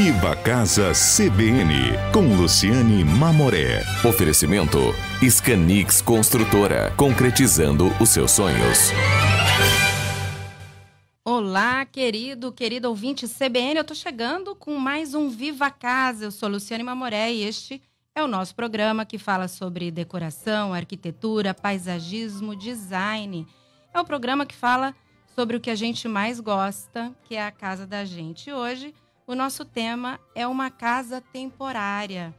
Viva Casa CBN, com Luciane Mamoré. Oferecimento: Scanix Construtora, concretizando os seus sonhos. Olá, querido, querido ouvinte CBN, eu estou chegando com mais um Viva Casa. Eu sou Luciane Mamoré e este é o nosso programa que fala sobre decoração, arquitetura, paisagismo, design. É o programa que fala sobre o que a gente mais gosta, que é a casa da gente. hoje o nosso tema é uma casa temporária.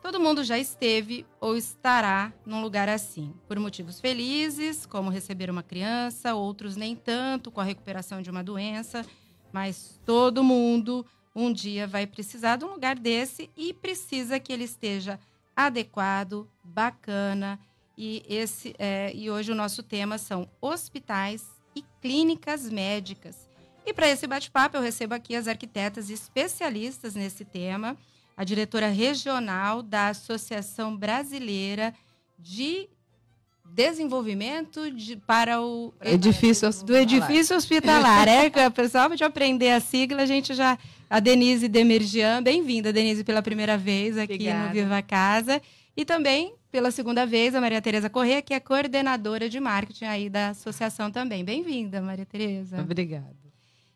Todo mundo já esteve ou estará num lugar assim, por motivos felizes, como receber uma criança, outros nem tanto, com a recuperação de uma doença, mas todo mundo um dia vai precisar de um lugar desse e precisa que ele esteja adequado, bacana. E, esse, é, e hoje o nosso tema são hospitais e clínicas médicas e para esse bate-papo, eu recebo aqui as arquitetas especialistas nesse tema, a diretora regional da Associação Brasileira de Desenvolvimento de, para o edifício, é do edifício hospitalar. é, pessoal, de aprender a sigla, a gente já. A Denise Demergian, bem-vinda, Denise, pela primeira vez aqui Obrigada. no Viva Casa. E também, pela segunda vez, a Maria Tereza Corrêa, que é coordenadora de marketing aí da associação também. Bem-vinda, Maria Tereza. Obrigada.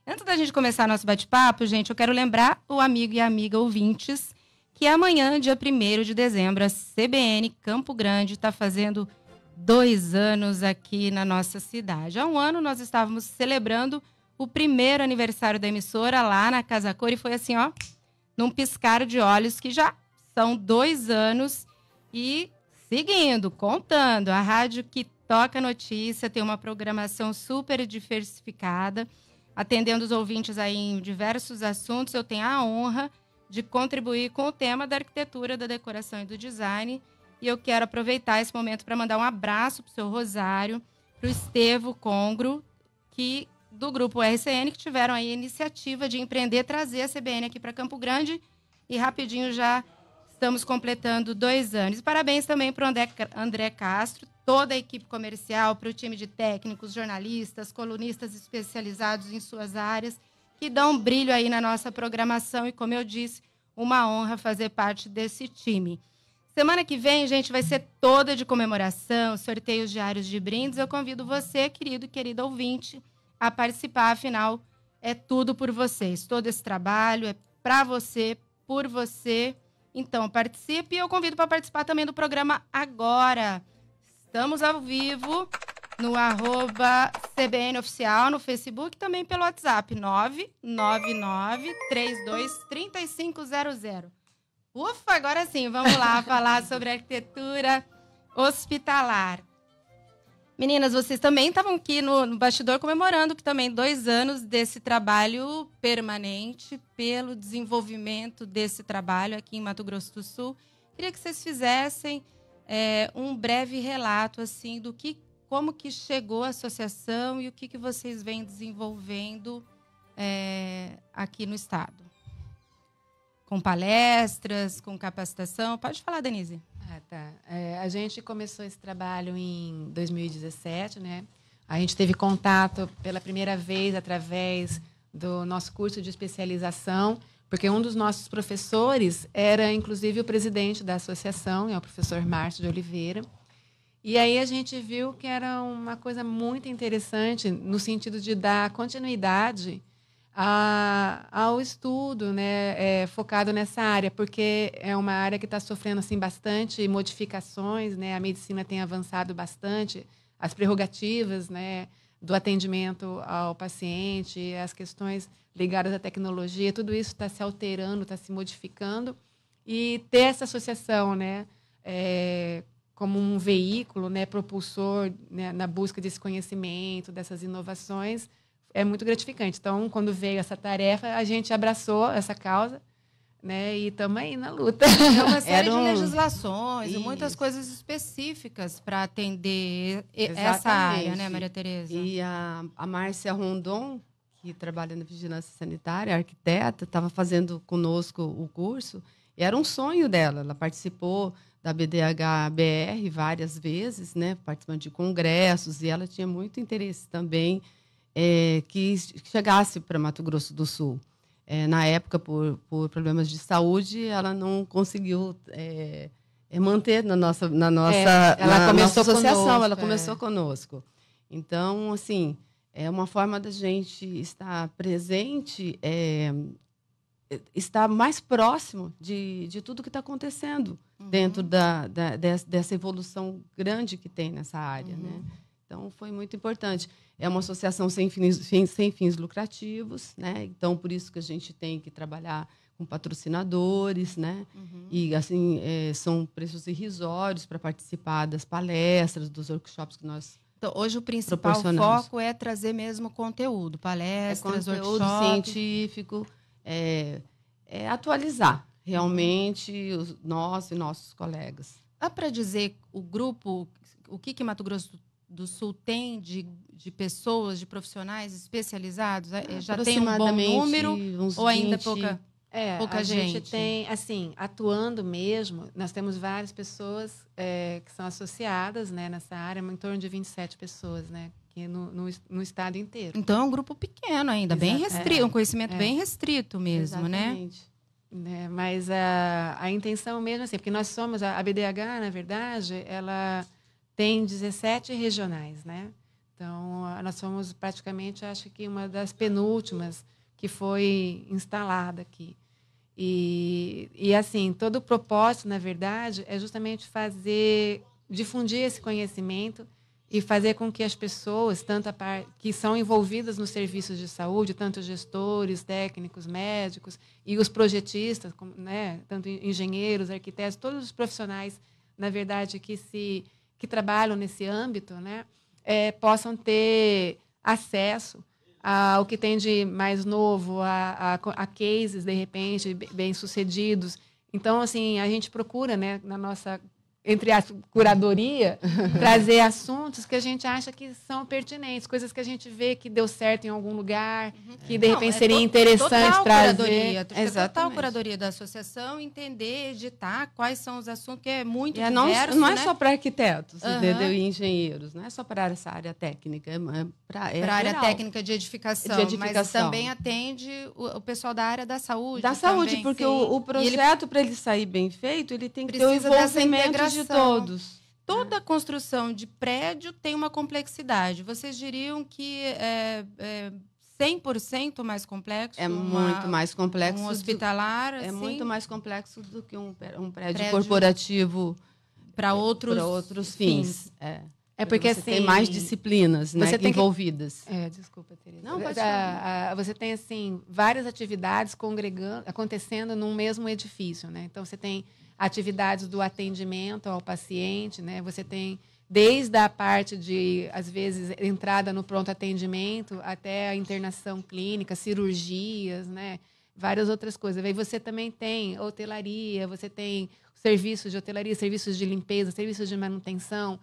Antes da gente começar nosso bate-papo, gente, eu quero lembrar o amigo e amiga ouvintes que amanhã, dia 1 de dezembro, a CBN Campo Grande está fazendo dois anos aqui na nossa cidade. Há um ano nós estávamos celebrando o primeiro aniversário da emissora lá na Casa Cor e foi assim, ó, num piscar de olhos que já são dois anos e seguindo, contando. A rádio que toca notícia tem uma programação super diversificada atendendo os ouvintes aí em diversos assuntos. Eu tenho a honra de contribuir com o tema da arquitetura, da decoração e do design. E eu quero aproveitar esse momento para mandar um abraço para o seu Rosário, para o Estevo Congro, que do grupo RCN, que tiveram aí a iniciativa de empreender, trazer a CBN aqui para Campo Grande. E rapidinho já estamos completando dois anos. E parabéns também para o André, André Castro, toda a equipe comercial, para o time de técnicos, jornalistas, colunistas especializados em suas áreas, que dão brilho aí na nossa programação. E, como eu disse, uma honra fazer parte desse time. Semana que vem, gente, vai ser toda de comemoração, sorteios diários de brindes. Eu convido você, querido e querida ouvinte, a participar. Afinal, é tudo por vocês. Todo esse trabalho é para você, por você. Então, participe. E eu convido para participar também do programa agora. Estamos ao vivo no arroba CBN Oficial, no Facebook, também pelo WhatsApp, 999-323500. Ufa, agora sim, vamos lá falar sobre arquitetura hospitalar. Meninas, vocês também estavam aqui no, no, bastidor comemorando que também dois anos desse trabalho permanente pelo desenvolvimento desse trabalho aqui em Mato Grosso do Sul. Queria que vocês fizessem é, um breve relato assim do que, como que chegou a associação e o que, que vocês vêm desenvolvendo é, aqui no estado, com palestras, com capacitação. Pode falar, Denise. Ah, tá. É, a gente começou esse trabalho em 2017, né? A gente teve contato pela primeira vez através do nosso curso de especialização porque um dos nossos professores era, inclusive, o presidente da associação, é o professor Márcio de Oliveira. E aí a gente viu que era uma coisa muito interessante no sentido de dar continuidade a, ao estudo, né, é, focado nessa área, porque é uma área que está sofrendo assim bastante modificações, né, a medicina tem avançado bastante, as prerrogativas, né, do atendimento ao paciente, as questões ligadas à tecnologia, tudo isso está se alterando, está se modificando. E ter essa associação né, é, como um veículo né, propulsor né, na busca desse conhecimento, dessas inovações, é muito gratificante. Então, quando veio essa tarefa, a gente abraçou essa causa né? E estamos aí na luta. É uma série de legislações Isso. e muitas coisas específicas para atender Exatamente. essa área, né, Maria Tereza? E a, a Márcia Rondon, que trabalha na vigilância sanitária, arquiteta, estava fazendo conosco o curso. E era um sonho dela. Ela participou da BDH-BR várias vezes, né? participando de congressos, e ela tinha muito interesse também é, que chegasse para Mato Grosso do Sul. É, na época, por, por, problemas de saúde, ela não conseguiu é, é manter na nossa na é, nossa ela na começou nossa associação, conosco, ela é. começou conosco. Então, assim, é uma forma da gente estar presente, é, estar mais próximo de, de tudo que está acontecendo uhum. dentro da, da, dessa evolução grande que tem nessa área. Né? Uhum. Né? Então, foi muito importante. É uma associação sem fins, sem, fins lucrativos, né? então, por isso que a gente tem que trabalhar com patrocinadores, né? Uhum. E assim é, são preços irrisórios para participar das palestras, dos workshops que nós então, hoje o principal foco é trazer mesmo conteúdo, palestras, é conteúdo workshop. científico, é, é atualizar realmente os, nós e nossos colegas. Dá para dizer o grupo, o que, que Mato Grosso do Sul tem de, de pessoas, de profissionais especializados? É, ah, já tem um bom número ou ainda é pouca? É, pouca a gente. gente tem, assim, atuando mesmo, nós temos várias pessoas é, que são associadas né, nessa área, em torno de 27 pessoas, né? Que no, no, no estado inteiro. Então é um grupo pequeno ainda, Exato. bem restrito, é, um conhecimento é. bem restrito mesmo, né? Exatamente. né? mas a, a intenção mesmo, assim, porque nós somos, a, a BDH, na verdade, ela tem 17 regionais, né? Então, nós somos praticamente, acho que uma das penúltimas que foi instalada aqui. E, e assim, todo o propósito, na verdade, é justamente fazer, difundir esse conhecimento e fazer com que as pessoas, tanto par, que são envolvidas nos serviços de saúde, tanto gestores, técnicos, médicos e os projetistas, como, né, tanto engenheiros, arquitetos, todos os profissionais, na verdade, que se que trabalham nesse âmbito, né, é, possam ter acesso a, o que tem de mais novo, a, a, a cases, de repente, bem-sucedidos. Então, assim, a gente procura, né, na nossa entre a curadoria, trazer assuntos que a gente acha que são pertinentes, coisas que a gente vê que deu certo em algum lugar, uhum. que de repente Não, é seria interessante total trazer. Curadoria, Exatamente. total curadoria da associação, entender, editar quais são os assuntos, que é muito e é diverso. Não, não é né? é só para arquitetos uhum. e engenheiros, não é só para essa área técnica, é para é a área técnica de edificação, de edificação, mas também atende o, o pessoal da área da saúde. Da também, saúde, porque o, o, projeto, para ele sair bem feito, ele tem que ter o envolvimento de todos. Toda é. construção de prédio tem uma complexidade. Vocês diriam que é, é 100% mais complexo? É uma, muito mais complexo. Um hospitalar? Do, é assim? É muito mais complexo do que um, um prédio, prédio corporativo. Para outros, outros fins. fins. É. É porque você assim, tem mais disciplinas né, envolvidas. Que... É, desculpa, Tereza. Não, pode é, Você tem assim várias atividades congregando, acontecendo num mesmo edifício, né? Então você tem atividades do atendimento ao paciente, né? Você tem desde a parte de, às vezes, entrada no pronto atendimento até a internação clínica, cirurgias, né? Várias outras coisas. Aí você também tem hotelaria, você tem serviços de hotelaria, serviços de limpeza, serviços de manutenção.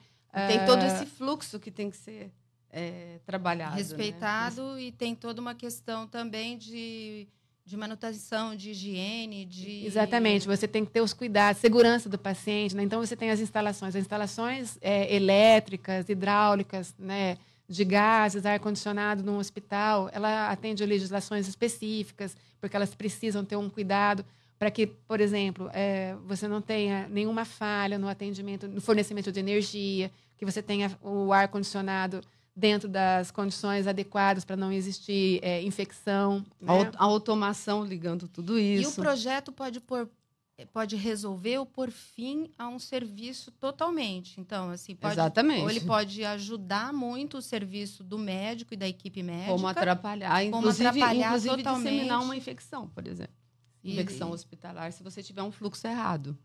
Tem uh... todo ah, esse fluxo que tem que ser é, trabalhado. Né? Respeitado né? e tem toda uma questão também de de manutenção, de higiene, de... Exatamente, você tem que ter os cuidados, segurança do paciente, né? Então, você tem as instalações, as instalações é, elétricas, hidráulicas, né? de gases, ar-condicionado no hospital, ela atende legislações específicas, porque elas precisam ter um cuidado para que, por exemplo, é, você não tenha nenhuma falha no atendimento, no fornecimento de energia, que você tenha o ar-condicionado dentro das condições adequadas para não existir é, infecção. Né? A, automação ligando tudo isso. E o projeto pode pôr é, pode resolver ou por fim a um serviço totalmente. Então, assim, pode, Exatamente. ou ele pode ajudar muito o serviço do médico e da equipe médica. Como atrapalhar, como inclusive, atrapalhar inclusive disseminar uma infecção, por exemplo. Infecção e, hospitalar, se você tiver um fluxo errado.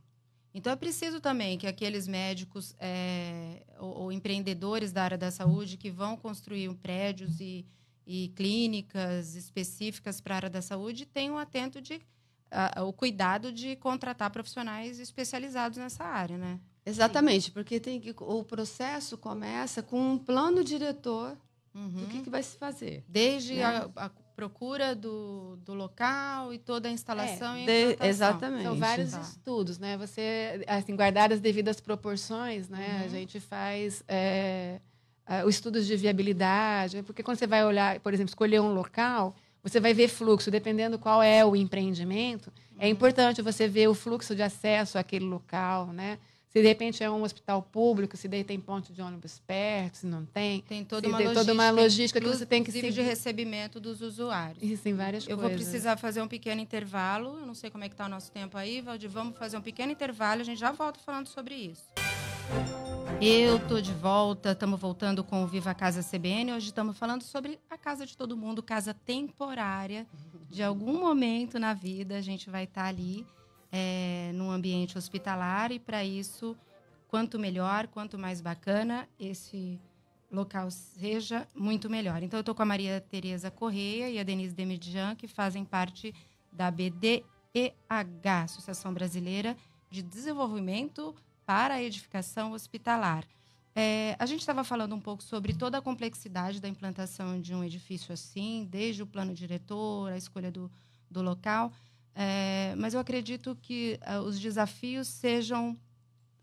Então, é preciso também que aqueles médicos é, ou, ou, empreendedores da área da saúde que vão construir prédios e, e clínicas específicas para a área da saúde tenham atento de, o cuidado de contratar profissionais especializados nessa área, né? Exatamente, Sim. porque tem que, o processo começa com um plano diretor uhum. do que, que vai se fazer. Desde né? a, a procura do, do local e toda a é, instalação é, e de, Exatamente. São vários tá. estudos, né? Você, assim, guardar as devidas proporções, né? Uhum. A gente faz é, uh, os estudos de viabilidade, porque quando você vai olhar, por exemplo, escolher um local, você vai ver fluxo, dependendo qual é o empreendimento, é uhum. é importante você ver o fluxo de acesso àquele local, né? se de repente é um hospital público, se daí tem ponto de ônibus perto, se não tem. Tem toda, uma logística, toda uma logística que você tem que seguir. de recebimento dos usuários. Isso, em várias eu coisas. Eu vou precisar fazer um pequeno intervalo. Eu não sei como é que está o nosso tempo aí, Valdir. Vamos fazer um pequeno intervalo. A gente já volta falando sobre isso. Eu tô de volta, estamos voltando com o Viva Casa CBN. Hoje estamos falando sobre a casa de todo mundo, casa temporária. De algum momento na vida a gente vai estar tá ali é, num ambiente hospitalar e para isso quanto melhor, quanto mais bacana esse local seja, muito melhor. Então eu estou com a Maria Tereza Correia e a Denise Demidian que fazem parte da BDEH, Associação Brasileira de Desenvolvimento para a Edificação Hospitalar. É, a gente estava falando um pouco sobre toda a complexidade da implantação de um edifício assim, desde o plano diretor, a escolha do, do local. É, mas eu acredito que uh, os desafios sejam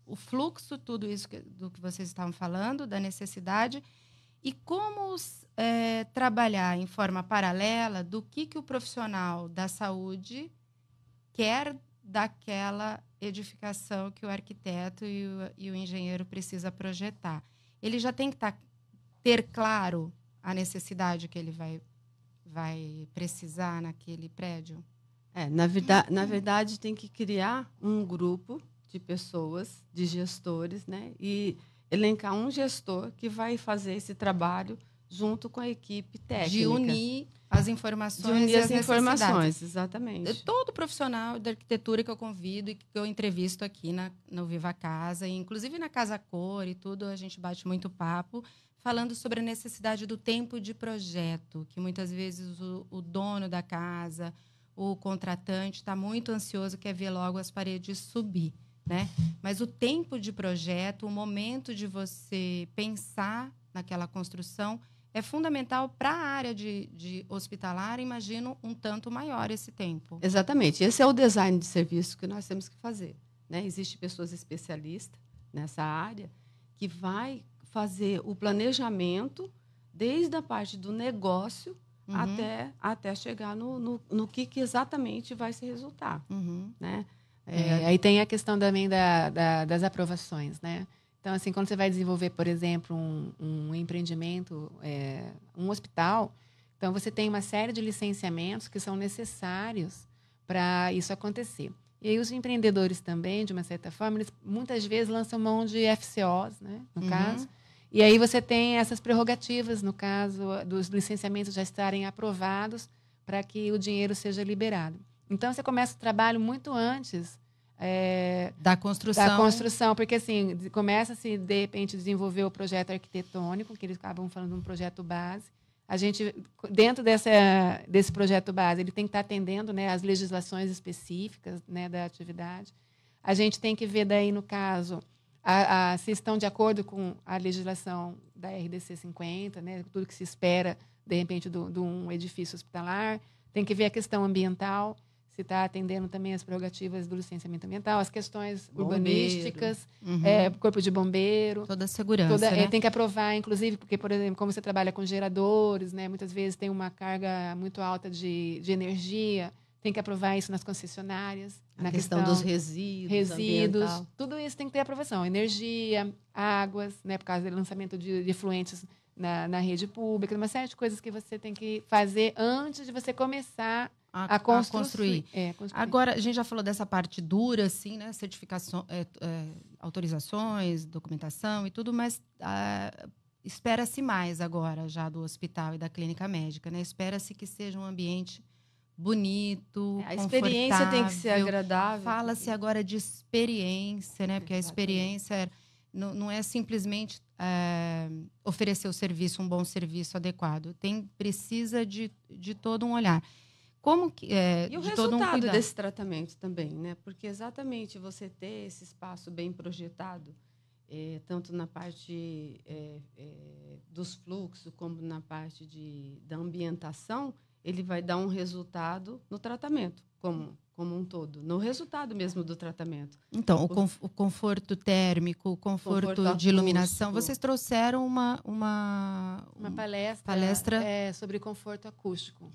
o fluxo, tudo isso que, do que vocês estavam falando, da necessidade, e como os, é, trabalhar em forma paralela do que, que o profissional da saúde quer daquela edificação que o arquiteto e o, e o engenheiro precisa projetar. Ele já tem que tá, ter claro a necessidade que ele vai, vai precisar naquele prédio? É, na, verdade na verdade, tem que criar um grupo de pessoas, de gestores, né? E elencar um gestor que vai fazer esse trabalho junto com a equipe técnica. De unir as informações. De unir as, as informações, exatamente. É, todo profissional da arquitetura que eu convido e que eu entrevisto aqui na, no Viva Casa, e inclusive na Casa Cor e tudo, a gente bate muito papo, falando sobre a necessidade do tempo de projeto, que muitas vezes o, o dono da casa, o contratante está muito ansioso, quer ver logo as paredes subir. Né? Mas o tempo de projeto, o momento de você pensar naquela construção é fundamental para a área de, de, hospitalar, imagino, um tanto maior esse tempo. Exatamente. Esse é o design de serviço que nós temos que fazer. Né? Existem pessoas especialistas nessa área que vai fazer o planejamento desde a parte do negócio uhum. até, até chegar no, no, no que, que, exatamente vai se resultar. Uhum. Né? É. é, aí tem a questão também da, da, das aprovações, né? Então, assim, quando você vai desenvolver, por exemplo, um, um empreendimento, é, um hospital, então você tem uma série de licenciamentos que são necessários para isso acontecer. E aí os empreendedores também, de uma certa forma, eles muitas vezes lançam mão de FCOs, né? No uhum. caso, e aí você tem essas prerrogativas, no caso dos licenciamentos já estarem aprovados, para que o dinheiro seja liberado. Então você começa o trabalho muito antes é, da construção. Da construção, porque assim, começa-se de repente desenvolver o projeto arquitetônico, que eles acabam falando de um projeto base. A gente, dentro dessa, desse projeto base, ele tem que estar atendendo né, as legislações específicas né, da atividade. A gente tem que ver daí, no caso, a, a, se estão de acordo com a legislação da RDC 50, né, tudo que se espera, de repente, de um edifício hospitalar. Tem que ver a questão ambiental, se está atendendo também as prerrogativas do licenciamento ambiental, as questões bombeiro. urbanísticas, uhum. é, corpo de bombeiro. Toda a segurança. Toda, é, né? é, tem que aprovar, inclusive, porque, por exemplo, como você trabalha com geradores, né, muitas vezes tem uma carga muito alta de, de energia tem que aprovar isso nas concessionárias. A na questão, questão, dos resíduos. Resíduos, ambiental. tudo isso tem que ter aprovação. Energia, águas, né, por causa do lançamento de, de efluentes na, na rede pública, uma série de coisas que você tem que fazer antes de você começar a, a, construir. A construir. É, construir. Agora, a gente já falou dessa parte dura, assim, né? Certificações, é, é, autorizações, documentação e tudo, mas ah, espera-se mais agora já do hospital e da clínica médica, né? Espera-se que seja um ambiente bonito. É, a experiência tem que ser agradável. Fala-se agora de experiência, né? Porque a experiência é, não, não é simplesmente é, oferecer o serviço, um bom serviço adequado. Tem precisa de, de todo um olhar. Como que, é, e o resultado um desse tratamento também, né? Porque exatamente você ter esse espaço bem projetado, é, tanto na parte é, é dos fluxos como na parte de, da ambientação, ele vai dar um resultado no tratamento, como como um todo, no resultado mesmo do tratamento. Então, o, conf o conforto térmico, o conforto, conforto de iluminação. Acústico. Vocês trouxeram uma uma, uma palestra, palestra... É, sobre conforto acústico.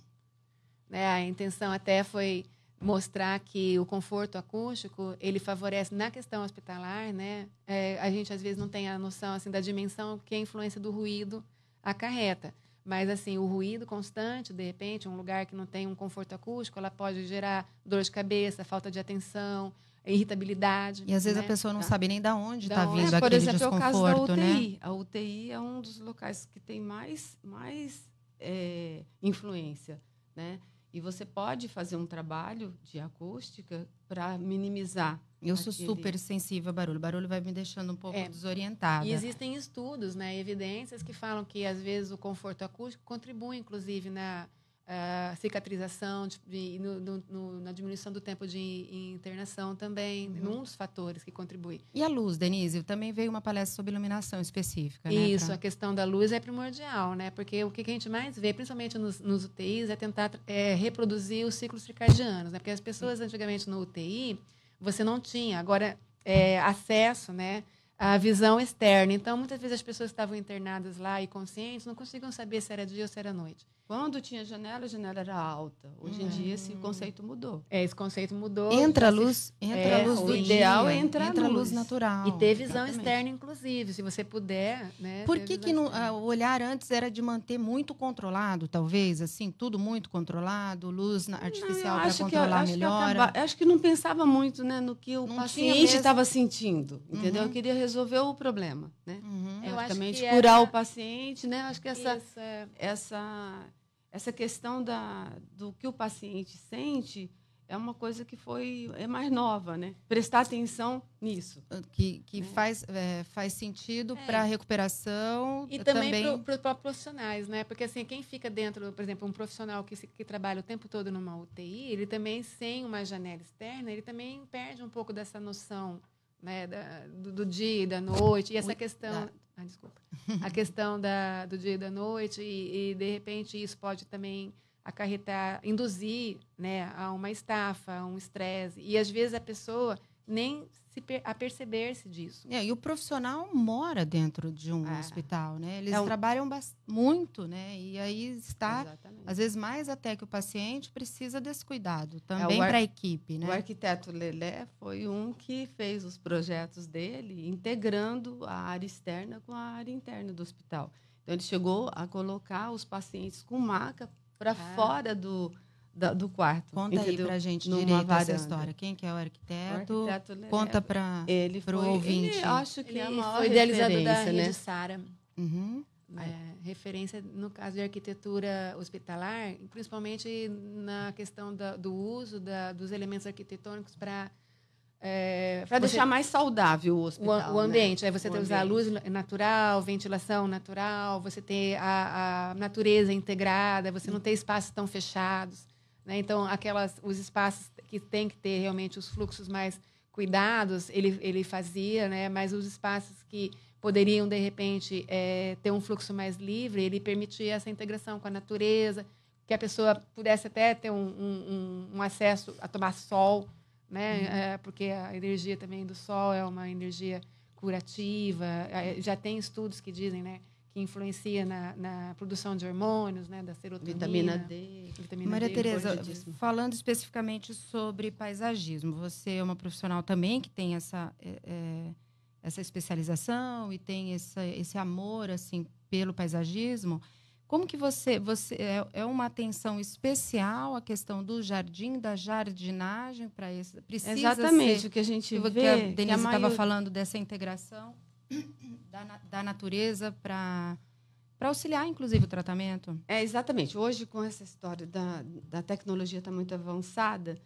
Né? A intenção até foi mostrar que o conforto acústico ele favorece na questão hospitalar, né? É, a gente às vezes não tem a noção assim da dimensão que a influência do ruído acarreta. Mas, assim, o ruído constante, de repente, um lugar que não tem um conforto acústico, ela pode gerar dor de cabeça, falta de atenção, irritabilidade. E às né? vezes a né? pessoa não tá. sabe nem de onde está vindo é, por aquele exemplo, desconforto, é o caso da UTI. Né? A UTI é um dos locais que tem mais, mais é, influência, né? E você pode fazer um trabalho de acústica para minimizar eu sou aquele... super sensível a barulho. Barulho vai me deixando um pouco é. desorientada. E existem estudos, né, evidências que falam que às vezes o conforto acústico contribui, inclusive, na uh, cicatrização no na diminuição do tempo de internação também, uhum. um dos fatores que contribui. E a luz, Denise? Também veio uma palestra sobre iluminação específica. Né, Isso, né, pra... a questão da luz é primordial, né? Porque o que a gente mais vê, principalmente nos, nos UTIs, é tentar é, reproduzir os ciclos circadianos, né? Porque as pessoas antigamente no UTI você não tinha. Agora, é, acesso, né? a visão externa. Então, muitas vezes as pessoas que estavam internadas lá e conscientes não conseguiam saber se era dia ou se era noite. Quando tinha janela, a janela era alta. Hoje em dia esse hum. conceito mudou. É, esse conceito mudou. Entra a luz, entra é, a luz do ideal dia, entra, entra a luz. luz natural. E ter visão Exatamente. externa inclusive, se você puder, né? Por que que no, ah, o olhar antes era de manter muito controlado, talvez, assim, tudo muito controlado, luz artificial para controlar melhor. Acho que não pensava muito, né, no que o não paciente estava sentindo, entendeu? Uhum. Eu queria resolveu o problema, né? Uhum. Praticamente é curar era... o paciente, né? Acho que essa Isso, é... essa essa questão da do que o paciente sente é uma coisa que foi é mais nova, né? Prestar atenção nisso. Ah, que, que é. faz, é, faz sentido é. para a recuperação e também, também... para os profissionais, né? Porque assim, quem fica dentro, por exemplo, um profissional que, que trabalha o tempo todo numa UTI, ele também sem uma janela externa, ele também perde um pouco dessa noção né, da, do, do, dia e da noite, e essa questão. Da... Ah, desculpa. A questão da, do dia e da noite, e, e, de repente isso pode também acarretar, induzir né, a uma estafa, a um estresse. E às vezes a pessoa nem se aperceber-se disso. É, e o profissional mora dentro de um é. hospital, né? Eles é um... trabalham muito, né? E aí está, Exatamente. às vezes, mais até que o paciente precisa desse cuidado, é, também ar... para a equipe, né? O arquiteto Lelé foi um que fez os projetos dele integrando a área externa com a área interna do hospital. Então, ele chegou a colocar os pacientes com maca para ah. fora do da, do quarto. Conta entendeu? aí pra gente Numa direito varanda. essa história. Quem que é o arquiteto? O arquiteto Conta é para ele pro foi, ouvinte. Ele, acho que ele é a foi idealizador da né? Rede Sara. Uhum. É, referência no caso de arquitetura hospitalar, principalmente na questão da, do uso da, dos elementos arquitetônicos para é, para deixar mais saudável o hospital. O, né? é, o ambiente. Né? você o ter ambiente. usar luz natural, ventilação natural, você ter a, a natureza integrada, você não uhum. ter espaços tão fechados. Né? Então, aquelas, os espaços que tem que ter realmente os fluxos mais cuidados, ele, ele fazia, né? mas os espaços que poderiam, de repente, é, ter um fluxo mais livre, ele permitia essa integração com a natureza, que a pessoa pudesse até ter um, um, um acesso a tomar sol, né? Uhum. É, porque a energia também do sol é uma energia curativa. É, já tem estudos que dizem, né? que influencia na, na produção de hormônios, né, da serotonina. Vitamina D. Vitamina Maria é Tereza, falando especificamente sobre paisagismo, você é uma profissional também que tem essa, é, é, essa especialização e tem essa, esse amor assim pelo paisagismo. Como que você, você é, é uma atenção especial a questão do jardim, da jardinagem para isso? Precisa Exatamente ser, o que a gente que vê. Que a Denise estava maior... falando dessa integração da, da natureza para para auxiliar, inclusive, o tratamento? É, exatamente. Hoje, com essa história da, da tecnologia está muito avançada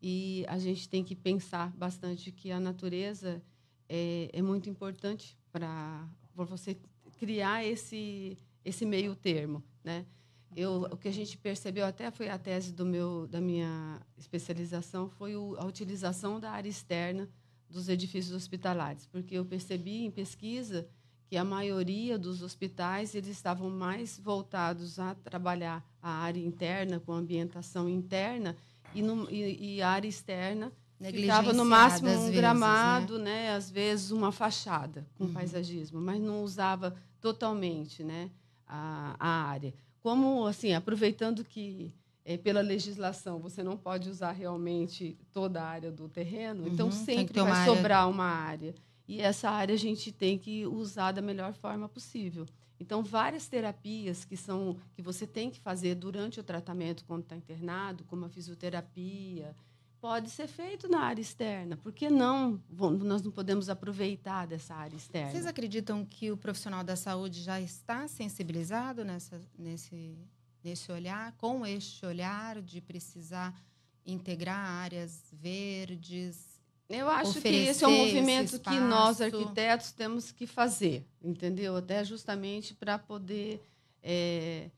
e a gente tem que pensar bastante que a natureza é, é muito importante para você criar esse, esse meio termo, né? Eu, o que a gente percebeu até foi a tese do meu, da minha especialização foi o, a utilização da área externa dos edifícios hospitalares, porque eu percebi em pesquisa que a maioria dos hospitais eles estavam mais voltados a trabalhar a área interna com ambientação interna e, no, e, e a área externa ficava no máximo um vezes, gramado, né? né? às vezes uma fachada com uhum. paisagismo, mas não usava totalmente, né, a, a área. Como assim, aproveitando que é, pela legislação, você não pode usar realmente toda a área do terreno, então uhum, então sempre vai sobrar uma área. E essa área a gente tem que usar da melhor forma possível. Então, várias terapias que são que você tem que fazer durante o tratamento quando está internado, como a fisioterapia, pode ser feito na área externa. Por que não? nós não podemos aproveitar dessa área externa. Vocês acreditam que o profissional da saúde já está sensibilizado nessa, nesse nesse olhar, com este olhar de precisar integrar áreas verdes. Eu acho que esse é um movimento que nós arquitetos temos que fazer, entendeu? Até justamente para poder é,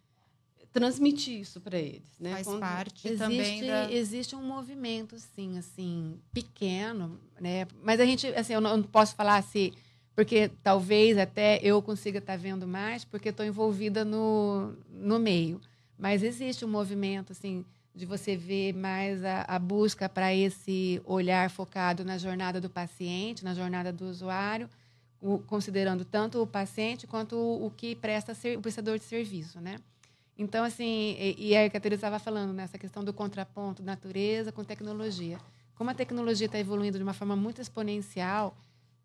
transmitir isso para eles, né? Faz Quando parte existe, também da... existe um movimento sim, assim pequeno, né? Mas a gente, assim, eu não posso falar assim porque talvez até eu consiga estar tá vendo mais, porque estou envolvida no, no meio. Mas existe um movimento, assim, de você ver mais a, a busca para esse olhar focado na jornada do paciente, na jornada do usuário, o, considerando tanto o paciente quanto o, o que presta ser, o prestador de serviço, né? Então, assim, e, e a Caterina estava falando nessa né, questão do contraponto natureza com tecnologia. Como a tecnologia está evoluindo de uma forma muito exponencial,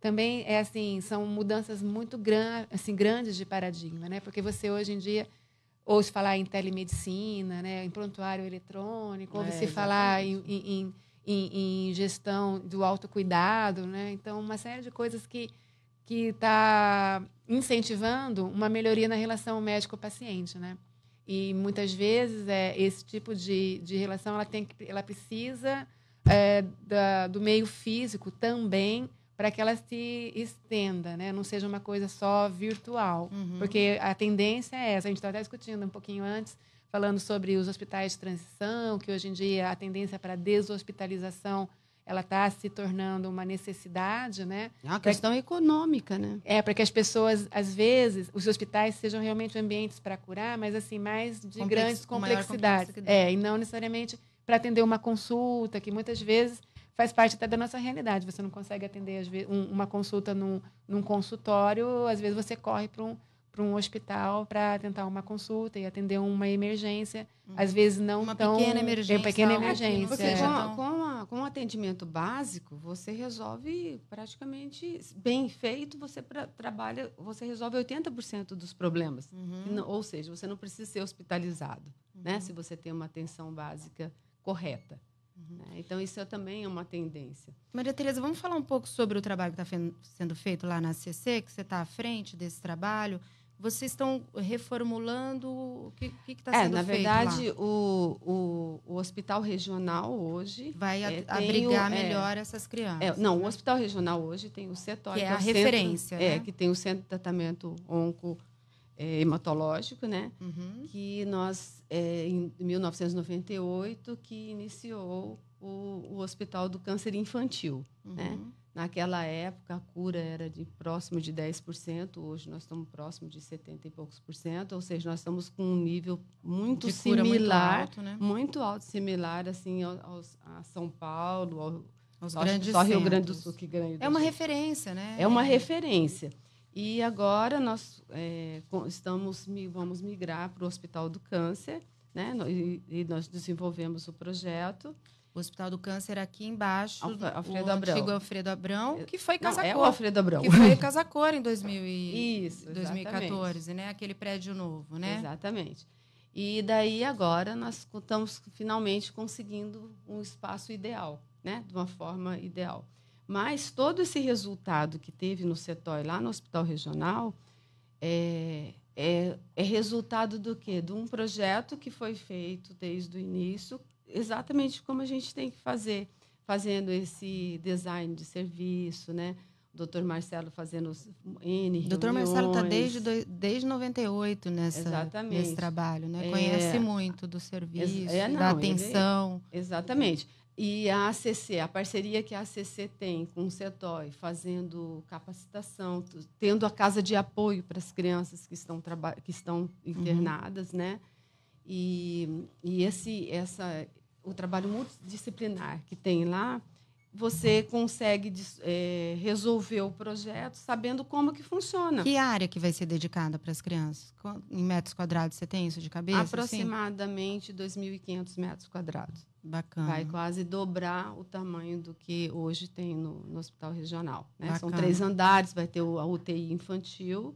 também é assim, são mudanças muito gran, assim, grandes de paradigma, né? Porque você hoje em dia ou se falar em telemedicina, né, em prontuário eletrônico, ou é, exatamente. falar em, em, em, em, gestão do autocuidado, né? Então, uma série de coisas que que está incentivando uma melhoria na relação médico-paciente, né? E muitas vezes é esse tipo de, de relação ela tem que, ela precisa é, da, do meio físico também para que ela se estenda, né? Não seja uma coisa só virtual, uhum. porque a tendência é essa. A gente estava discutindo um pouquinho antes, falando sobre os hospitais de transição, que hoje em dia a tendência para deshospitalização ela está se tornando uma necessidade, né? É uma questão pra... econômica, né? É, para que as pessoas, às vezes, os hospitais sejam realmente ambientes para curar, mas assim, mais de Complex... grandes complexidades. complexidade. É, e não necessariamente para atender uma consulta, que muitas vezes faz parte até da nossa realidade. Você não consegue atender às vezes, um, uma consulta num, num, consultório, às vezes você corre para um, um hospital para tentar uma consulta e atender uma emergência. Uhum. Às vezes não uma tão... pequena emergência. É uma pequena emergência. com, com, a, com o atendimento básico, você resolve praticamente... Bem feito, você pra, trabalha... Você resolve 80% dos problemas. Uhum. Ou seja, você não precisa ser hospitalizado, né? uhum. né? Se você tem uma atenção básica correta. Uhum. Né? Então, isso é também é uma tendência. Maria Tereza, vamos falar um pouco sobre o trabalho que está sendo feito lá na CC, que você está à frente desse trabalho. Vocês estão reformulando o que está é, sendo feito? Na verdade, o, o, o, hospital regional hoje. Vai é, abrigar o, é, melhor é, essas crianças. É, não, né? o hospital regional hoje tem o setor. Que é a referência. Centro, né? É, que tem o centro de tratamento onco é, hematológico, né? Uhum. Que nós, é, em 1998, que iniciou o, o Hospital do Câncer Infantil, né? uhum. né? Naquela época, a cura era de próximo de 10%, hoje nós estamos próximo de 70 e poucos por cento, ou seja, nós estamos com um nível muito de similar, muito alto, né? muito alto, similar assim, aos, a São Paulo, ao, aos grandes só Rio Grande do Sul que grande. É uma referência, né? É uma referência. E agora nós é, estamos, vamos migrar para o Hospital do Câncer, né? E, nós desenvolvemos o projeto. O Hospital do Câncer aqui embaixo, Alfredo é o Abrão. antigo Alfredo Abrão, que foi Casacor. Não, é o Alfredo Abrão. Que foi Casacor em 2000 e, Isso, 2014, né? Aquele prédio novo, né? Exatamente. E daí agora nós estamos finalmente conseguindo um espaço ideal, né? De uma forma ideal. Mas todo esse resultado que teve no CETOI, lá no Hospital Regional, é, é, é, resultado do quê? De um projeto que foi feito desde o início, exatamente como a gente tem que fazer, fazendo esse design de serviço, né? Doutor Marcelo fazendo N Doutor Marcelo está desde, desde 98 nessa, nesse trabalho, né? É. Conhece é, muito do serviço, é, não, da atenção. Ele, exatamente. E a ACC, a parceria que a ACC tem com o CETOI, fazendo capacitação, tendo a casa de apoio para as crianças que estão, que estão uhum. internadas, uhum. né? E, e esse, essa, o trabalho multidisciplinar que tem lá, você consegue é, resolver o projeto sabendo como que funciona. Que área que vai ser dedicada para as crianças? Em metros quadrados, você tem isso de cabeça? Assim? Aproximadamente assim? 2.500 metros quadrados. Bacana. Vai quase dobrar o tamanho do que hoje tem no, no hospital regional. Né? São três andares, vai ter a UTI infantil,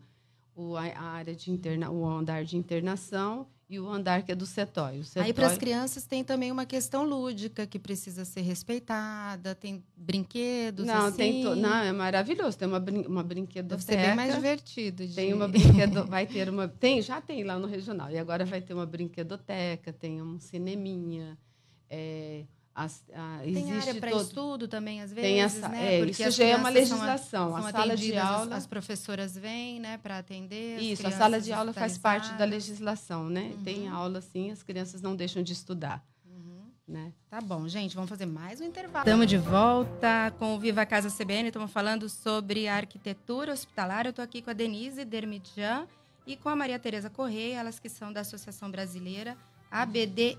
o, a área de interna, o andar de internação e o andar que é do setório. Aí, para as crianças, tem também uma questão lúdica que precisa ser respeitada, tem brinquedos, Não, assim. tem to... Não é maravilhoso, tem uma, brin... uma brinquedoteca. Deve ser bem mais divertido. De... Tem uma brinquedo... vai ter uma... Tem, já tem lá no regional, e agora vai ter uma brinquedoteca, tem um cineminha, é, as, a, tem área para todo... estudo também, às vezes, tem né? É, isso já é uma legislação. São, a, sala de aula... As professoras vêm né, para atender. Isso, a sala de aula faz parte da legislação, né? Uhum. Tem aula, sim, as crianças não deixam de estudar. Uhum. Né? Tá bom, gente, vamos fazer mais um intervalo. Estamos de volta com o Viva Casa CBN, estamos falando sobre arquitetura hospitalar. Eu estou aqui com a Denise Dermidjan e com a Maria Tereza Correia, elas que são da Associação Brasileira ABDEH,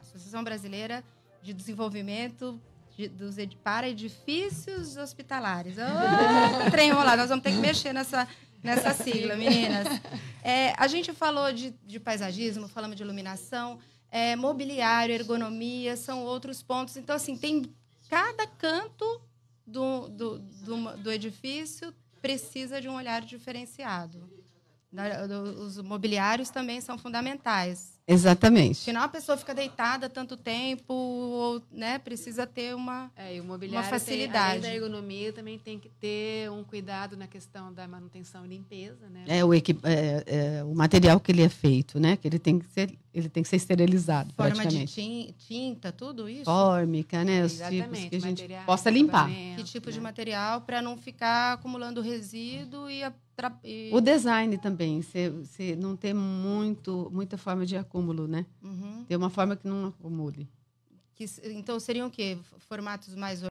Associação Brasileira de Desenvolvimento de, dos ed, para Edifícios Hospitalares. Oh, trem rolado, nós vamos ter que mexer nessa, nessa sigla, meninas. É, a gente falou de, de paisagismo, falamos de iluminação, é, mobiliário, ergonomia, são outros pontos. Então, assim, tem cada canto do, do, do, do edifício precisa de um olhar diferenciado. Os mobiliários também são fundamentais. Exatamente. Afinal, é a pessoa fica deitada tanto tempo, ou, né, precisa ter uma, é, uma facilidade. Tem, da ergonomia também tem que ter um cuidado na questão da manutenção e limpeza, né? É o, equi é, é, o material que ele é feito, né? Que ele tem que ser, ele tem que ser esterilizado, Forma praticamente. de tinta, tudo isso? Fórmica, né? Os tipos que a gente material, possa limpar. Que tipo né? de material para não ficar acumulando resíduo e... A, e... O design também, você não ter muito, muita forma de acúmulo, né? Uhum. De uma forma que não acumule. Que, então seriam o quê? Formatos mais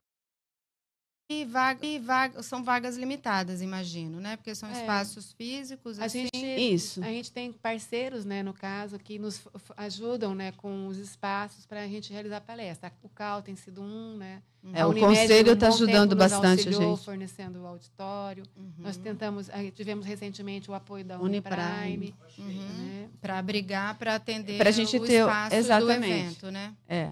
e, vaga, e vaga, são vagas limitadas, imagino, né? Porque são é. espaços é. físicos. A, assim. gente, Isso. a gente tem parceiros, né, no caso, que nos ajudam né, com os espaços para a gente realizar palestra. O CAL tem sido um, né? Uhum. É, o conselho está ajudando bastante auxiliou, a gente. fornecendo o auditório. Uhum. Nós tentamos, tivemos recentemente o apoio da Uniprime. uhum. né? Para brigar, para atender os gente o ter, espaço exatamente. do evento, né? É.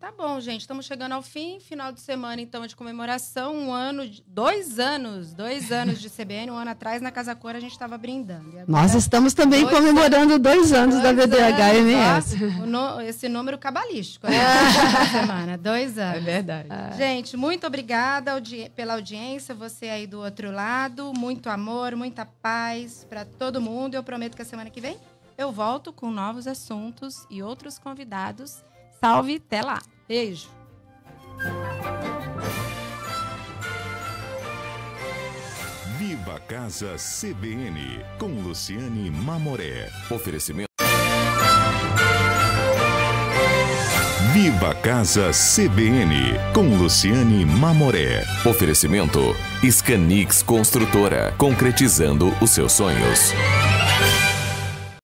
Tá bom, gente. Estamos chegando ao fim. Final de semana, então, de comemoração. Um ano, de... dois anos, dois anos de CBN. Um ano atrás, na Casa Cor, a gente estava brindando. Agora, Nós estamos também dois comemorando dois anos dois da VDHMS tá? No... Esse número cabalístico, né? É. semana, dois é anos. É verdade. Gente, muito obrigada audi... pela audiência. Você aí do outro lado. Muito amor, muita paz para todo mundo. Eu prometo que a semana que vem eu volto com novos assuntos e outros convidados Salve, até lá. Beijo. Viva Casa CBN, com Luciane Mamoré. Oferecimento. Viva Casa CBN, com Luciane Mamoré. Oferecimento. Scanix Construtora, concretizando os seus sonhos.